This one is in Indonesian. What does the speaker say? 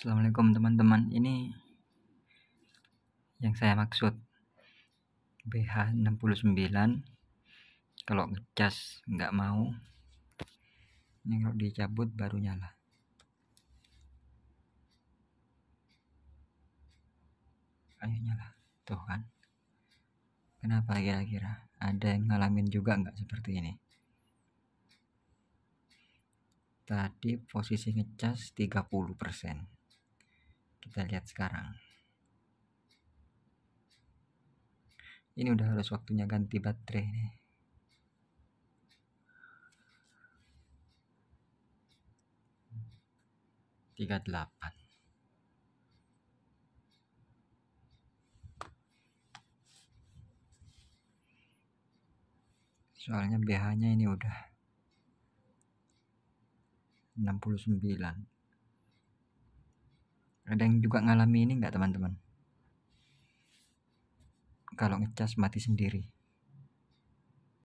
Assalamualaikum teman-teman ini yang saya maksud BH69 kalau ngecas nggak mau ini kalau dicabut baru nyala ayo nyala tuh kan kenapa kira-kira ada yang ngalamin juga nggak seperti ini tadi posisi ngecas 30% kita lihat sekarang. Ini udah harus waktunya ganti baterai nih. Tiga delapan. Soalnya BH-nya ini udah 69 ada yang juga ngalami ini nggak teman-teman kalau ngecas mati sendiri